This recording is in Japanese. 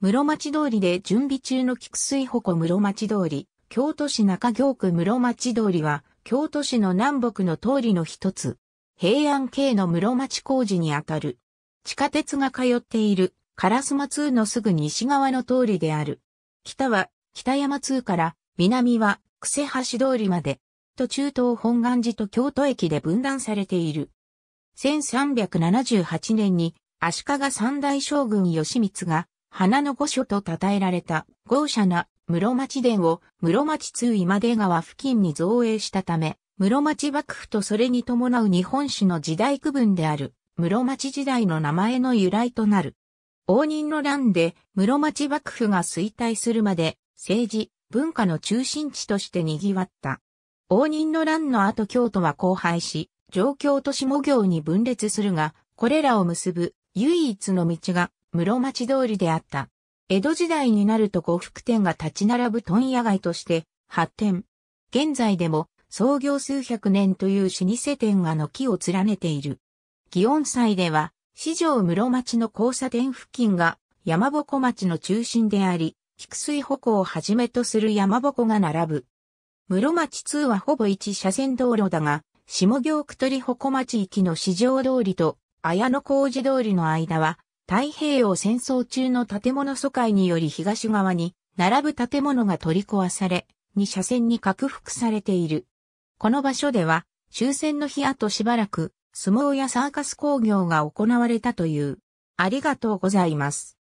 室町通りで準備中の菊水鉾室町通り、京都市中京区室町通りは、京都市の南北の通りの一つ。平安系の室町工事にあたる。地下鉄が通っている、烏丸通のすぐ西側の通りである。北は、北山通から、南は、癖橋通りまで、と中東本願寺と京都駅で分断されている。1378年に、足利三大将軍義光が花の御所と称えられた豪奢な室町殿を室町通今出川付近に造営したため、室町幕府とそれに伴う日本史の時代区分である室町時代の名前の由来となる。応仁の乱で室町幕府が衰退するまで政治、文化の中心地として賑わった。応仁の乱の後京都は荒廃し、上京と下行に分裂するが、これらを結ぶ唯一の道が室町通りであった。江戸時代になると呉服店が立ち並ぶ問屋街として発展。現在でも創業数百年という老舗店が軒を連ねている。祇園祭では、四条室町の交差点付近が山鉾町の中心であり、菊水鉾をはじめとする山鉾が並ぶ。室町2はほぼ1車線道路だが、下行区取鉾町行きの四条通りと綾小路通りの間は太平洋戦争中の建物疎開により東側に並ぶ建物が取り壊され、2車線に拡幅されている。この場所では終戦の日後しばらく相撲やサーカス工業が行われたという。ありがとうございます。